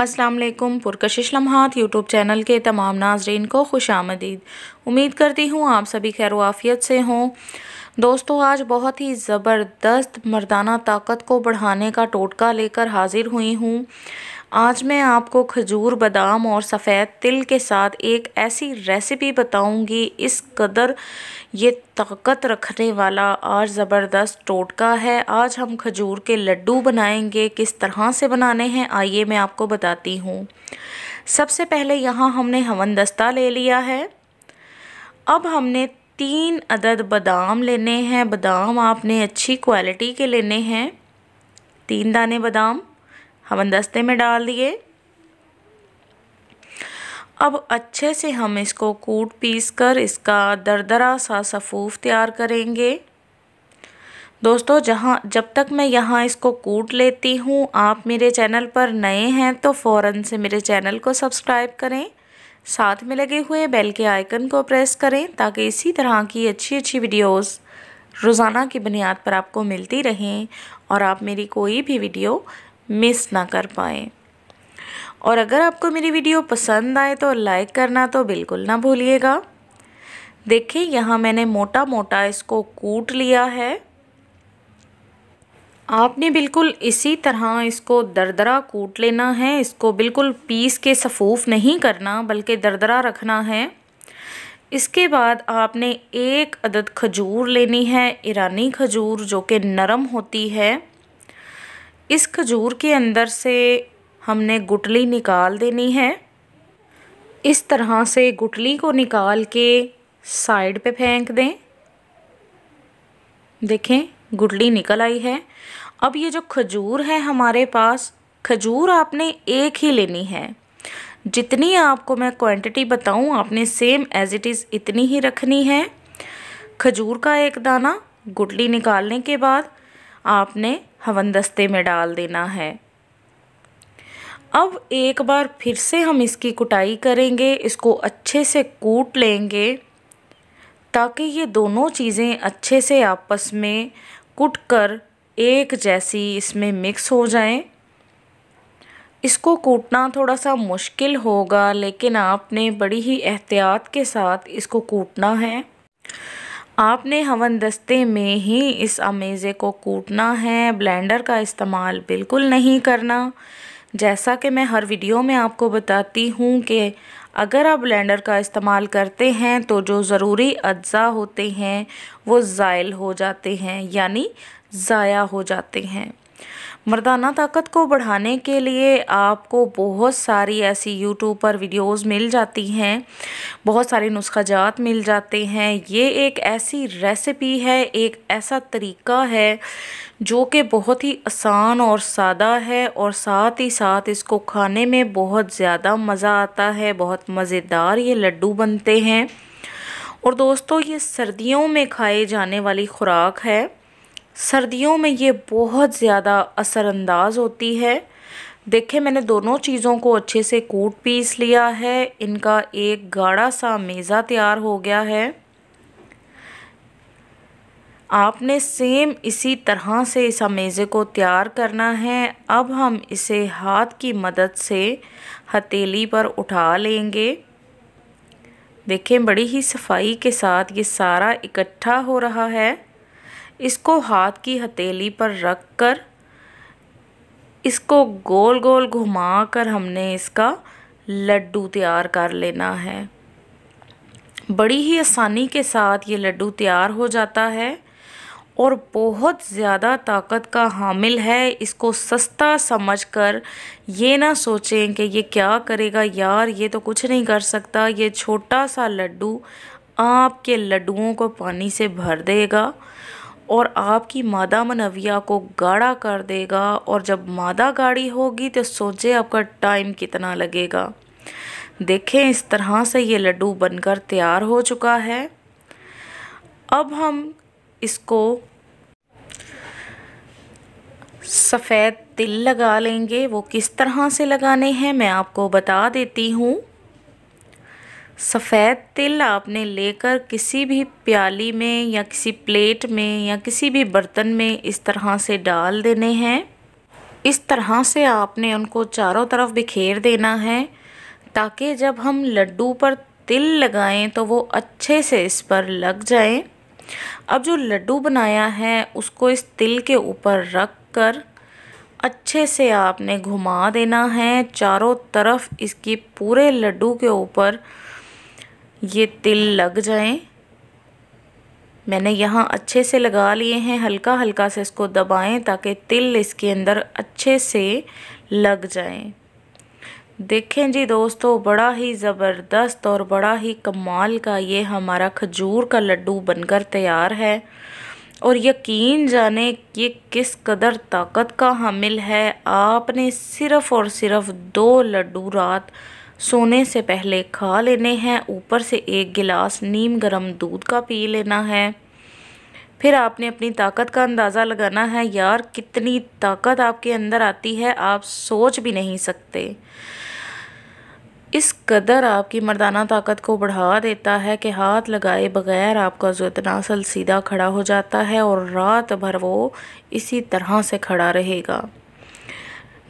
असलम पुरकशिश लम्हात YouTube channel के तमाम नाजरन को खुश आमदीद उम्मीद करती हूँ आप सभी खैर वाफियत से हों दोस्तों आज बहुत ही ज़बरदस्त मर्दाना ताकत को बढ़ाने का टोटका लेकर हाज़िर हुई हूँ आज मैं आपको खजूर बादाम और सफ़ेद तिल के साथ एक ऐसी रेसिपी बताऊंगी इस कदर ये ताकत रखने वाला और ज़बरदस्त टोटका है आज हम खजूर के लड्डू बनाएंगे किस तरह से बनाने हैं आइए मैं आपको बताती हूँ सबसे पहले यहाँ हमने हवन दस्ता ले लिया है अब हमने तीन अदद बादाम लेने हैं बादाम आपने अच्छी क्वालिटी के लेने हैं तीन दाने बादाम हम दस्ते में डाल दिए अब अच्छे से हम इसको कूट पीस कर इसका दरदरा सा सफ़ूफ तैयार करेंगे दोस्तों जहाँ जब तक मैं यहाँ इसको कूट लेती हूँ आप मेरे चैनल पर नए हैं तो फ़ौर से मेरे चैनल को सब्सक्राइब करें साथ में लगे हुए बेल के आइकन को प्रेस करें ताकि इसी तरह की अच्छी अच्छी वीडियोस रोज़ाना की बुनियाद पर आपको मिलती रहें और आप मेरी कोई भी वीडियो मिस ना कर पाएँ और अगर आपको मेरी वीडियो पसंद आए तो लाइक करना तो बिल्कुल ना भूलिएगा देखिए यहाँ मैंने मोटा मोटा इसको कूट लिया है आपने बिल्कुल इसी तरह इसको दरदरा कूट लेना है इसको बिल्कुल पीस के सफ़ूफ नहीं करना बल्कि दरदरा रखना है इसके बाद आपने एक अदद खजूर लेनी है ईरानी खजूर जो कि नरम होती है इस खजूर के अंदर से हमने गुटली निकाल देनी है इस तरह से गुटली को निकाल के साइड पे फेंक दें देखें गुटली निकल आई है अब ये जो खजूर है हमारे पास खजूर आपने एक ही लेनी है जितनी आपको मैं क्वांटिटी बताऊं आपने सेम एज इट इज़ इतनी ही रखनी है खजूर का एक दाना गुटली निकालने के बाद आपने हवन दस्ते में डाल देना है अब एक बार फिर से हम इसकी कुटाई करेंगे इसको अच्छे से कूट लेंगे ताकि ये दोनों चीज़ें अच्छे से आपस में कूट कर एक जैसी इसमें मिक्स हो जाएं इसको कूटना थोड़ा सा मुश्किल होगा लेकिन आपने बड़ी ही एहतियात के साथ इसको कूटना है आपने हवन दस्ते में ही इस अमेज़े को कूटना है ब्लेंडर का इस्तेमाल बिल्कुल नहीं करना जैसा कि मैं हर वीडियो में आपको बताती हूँ कि अगर आप ब्लेंडर का इस्तेमाल करते हैं तो जो ज़रूरी अज्जा होते हैं वो ज़ायल हो जाते हैं यानी ज़ाया हो जाते हैं मर्दाना ताकत को बढ़ाने के लिए आपको बहुत सारी ऐसी यूट्यूब पर वीडियोस मिल जाती हैं बहुत सारे नुस्खाजात मिल जाते हैं ये एक ऐसी रेसिपी है एक ऐसा तरीका है जो कि बहुत ही आसान और सादा है और साथ ही साथ इसको खाने में बहुत ज़्यादा मज़ा आता है बहुत मज़ेदार ये लड्डू बनते हैं और दोस्तों ये सर्दियों में खाए जाने वाली खुराक है सर्दियों में ये बहुत ज़्यादा असरअंदाज होती है देखे मैंने दोनों चीज़ों को अच्छे से कूट पीस लिया है इनका एक गाढ़ा सा मेज़ा तैयार हो गया है आपने सेम इसी तरह से इस अमेज़े को तैयार करना है अब हम इसे हाथ की मदद से हथेली पर उठा लेंगे देखें बड़ी ही सफाई के साथ ये सारा इकट्ठा हो रहा है इसको हाथ की हथेली पर रख कर इसको गोल गोल घुमा कर हमने इसका लड्डू तैयार कर लेना है बड़ी ही आसानी के साथ ये लड्डू तैयार हो जाता है और बहुत ज़्यादा ताकत का हामिल है इसको सस्ता समझकर ये ना सोचें कि ये क्या करेगा यार ये तो कुछ नहीं कर सकता ये छोटा सा लड्डू आपके लड्डुओं को पानी से भर देगा और आपकी मादा मनविया को गाढ़ा कर देगा और जब मादा गाढ़ी होगी तो सोचे आपका टाइम कितना लगेगा देखें इस तरह से ये लड्डू बनकर तैयार हो चुका है अब हम इसको सफ़ेद तिल लगा लेंगे वो किस तरह से लगाने हैं मैं आपको बता देती हूँ सफ़ेद तिल आपने लेकर किसी भी प्याली में या किसी प्लेट में या किसी भी बर्तन में इस तरह से डाल देने हैं इस तरह से आपने उनको चारों तरफ बिखेर देना है ताकि जब हम लड्डू पर तिल लगाएं तो वो अच्छे से इस पर लग जाए अब जो लड्डू बनाया है उसको इस तिल के ऊपर रख कर अच्छे से आपने घुमा देना है चारों तरफ इसकी पूरे लड्डू के ऊपर ये तिल लग जाएं मैंने यहाँ अच्छे से लगा लिए हैं हल्का हल्का से इसको दबाएं ताकि तिल इसके अंदर अच्छे से लग जाएं देखें जी दोस्तों बड़ा ही ज़बरदस्त और बड़ा ही कमाल का ये हमारा खजूर का लड्डू बनकर तैयार है और यकीन जाने कि किस कदर ताकत का हामिल है आपने सिर्फ़ और सिर्फ़ दो लड्डू रात सोने से पहले खा लेने हैं ऊपर से एक गिलास नीम गर्म दूध का पी लेना है फिर आपने अपनी ताकत का अंदाज़ा लगाना है यार कितनी ताकत आपके अंदर आती है आप सोच भी नहीं सकते इस कदर आपकी मर्दाना ताकत को बढ़ा देता है कि हाथ लगाए बगैर आपका जुतनासल सीधा खड़ा हो जाता है और रात भर वो इसी तरह से खड़ा रहेगा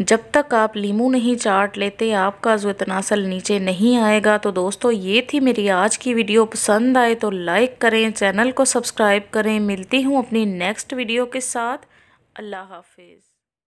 जब तक आप लीमू नहीं चाट लेते आपका जो सल नीचे नहीं आएगा तो दोस्तों ये थी मेरी आज की वीडियो पसंद आए तो लाइक करें चैनल को सब्सक्राइब करें मिलती हूँ अपनी नेक्स्ट वीडियो के साथ अल्लाह हाफिज़